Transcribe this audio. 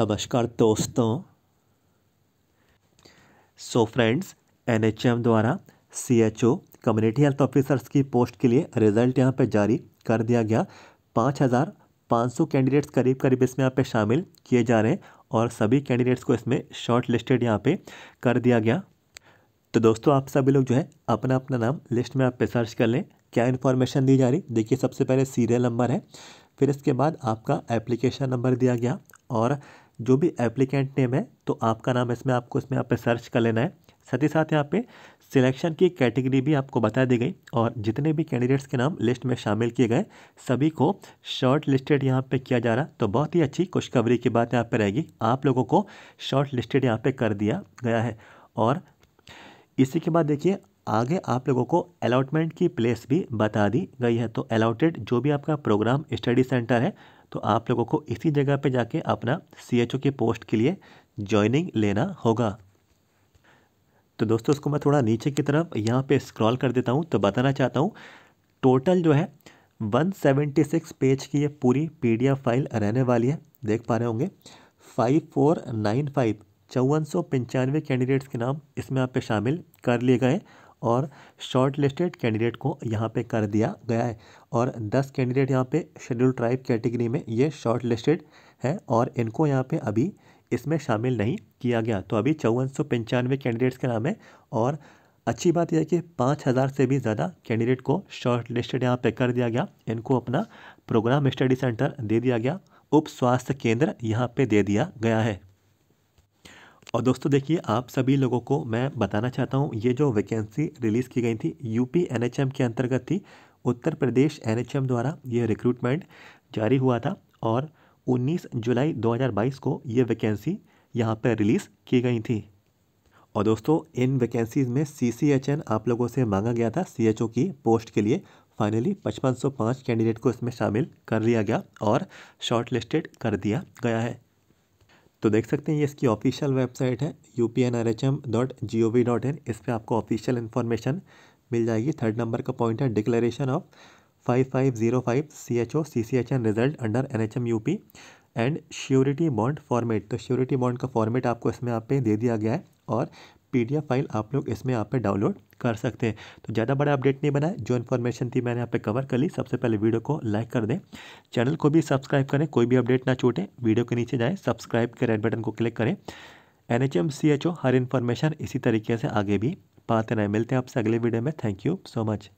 नमस्कार दोस्तों so friends NHM द्वारा सीएचओ कम्युनिटी हेल्थ ऑफिसर्स की पोस्ट के लिए रिजल्ट यहाँ पे जारी कर दिया गया पाँच हज़ार पाँच सौ कैंडिडेट्स करीब करीब इसमें यहाँ पे शामिल किए जा रहे हैं और सभी कैंडिडेट्स को इसमें शॉर्ट लिस्टेड यहाँ पर कर दिया गया तो दोस्तों आप सभी लोग जो है अपना अपना नाम लिस्ट में आप पे सर्च कर लें क्या इन्फॉर्मेशन दी जा रही देखिए सबसे पहले सीरियल नंबर है फिर इसके बाद आपका एप्लीकेशन नंबर दिया गया और जो भी एप्लीकेंट नेम है तो आपका नाम इसमें आपको इसमें आप पर सर्च कर लेना है साथ ही साथ यहाँ पे सिलेक्शन की कैटेगरी भी आपको बता दी गई और जितने भी कैंडिडेट्स के नाम लिस्ट में शामिल किए गए सभी को शॉर्ट लिस्टेड यहाँ पे किया जा रहा तो बहुत ही अच्छी खुशखबरी की बात यहाँ पे रहेगी आप लोगों को शॉर्ट लिस्टेड यहाँ पे कर दिया गया है और इसी के बाद देखिए आगे आप लोगों को अलाटमेंट की प्लेस भी बता दी गई है तो अलाउटेड जो भी आपका प्रोग्राम स्टडी सेंटर है तो आप लोगों को इसी जगह पे जाके अपना सी एच ओ की पोस्ट के लिए ज्वाइनिंग लेना होगा तो दोस्तों इसको मैं थोड़ा नीचे की तरफ यहाँ पे स्क्रॉल कर देता हूँ तो बताना चाहता हूँ टोटल जो है 176 पेज की ये पूरी एफ फाइल रहने वाली है देख पा रहे होंगे फाइव चौवन सौ पंचानवे कैंडिडेट्स के नाम इसमें आप पे शामिल कर लिए गए और शॉर्ट लिस्टेड कैंडिडेट को यहाँ पे कर दिया गया है और 10 कैंडिडेट यहाँ पे शेड्यूल ट्राइब कैटेगरी में ये शॉर्ट लिस्टेड है और इनको यहाँ पे अभी इसमें शामिल नहीं किया गया तो अभी चौवन सौ पंचानवे कैंडिडेट्स के नाम है और अच्छी बात यह है कि पाँच हज़ार से भी ज़्यादा कैंडिडेट को शॉर्ट लिस्टेड यहाँ पर कर दिया गया इनको अपना प्रोग्राम स्टडी सेंटर दे दिया गया उप स्वास्थ्य केंद्र यहाँ पे दे दिया गया है और दोस्तों देखिए आप सभी लोगों को मैं बताना चाहता हूँ ये जो वैकेंसी रिलीज़ की गई थी यूपी एनएचएम के अंतर्गत थी उत्तर प्रदेश एनएचएम द्वारा ये रिक्रूटमेंट जारी हुआ था और 19 जुलाई 2022 को ये वैकेंसी यहाँ पर रिलीज़ की गई थी और दोस्तों इन वैकेंसीज़ में सी सी एच एन आप लोगों से मांगा गया था सी एच ओ की पोस्ट के लिए फाइनली 5505 कैंडिडेट को इसमें शामिल कर लिया गया और शॉर्ट लिस्टेड कर दिया गया है तो देख सकते हैं ये इसकी ऑफिशियल वेबसाइट है U P N R H M dot G O V dot in इस पर आपको ऑफिशियल इन्फॉर्मेशन मिल जाएगी थर्ड नंबर का पॉइंट है declaration of five five zero five C H O C C H N result under N H M U P and surety bond format तो surety bond का format आपको इसमें आप पे दे दिया गया है और पीडीएफ फाइल आप लोग इसमें यहाँ पे डाउनलोड कर सकते हैं तो ज़्यादा बड़ा अपडेट नहीं बना है जो इन्फॉर्मेशन थी मैंने यहाँ पे कवर कर ली सबसे पहले वीडियो को लाइक कर दें चैनल को भी सब्सक्राइब करें कोई भी अपडेट ना छूटें वीडियो के नीचे जाएँ सब्सक्राइब के रेड बटन को क्लिक करें N H M C H O हर इन्फॉर्मेशन इसी तरीके से आगे भी पाते रहें मिलते हैं आपसे अगले वीडियो में थैंक यू सो मच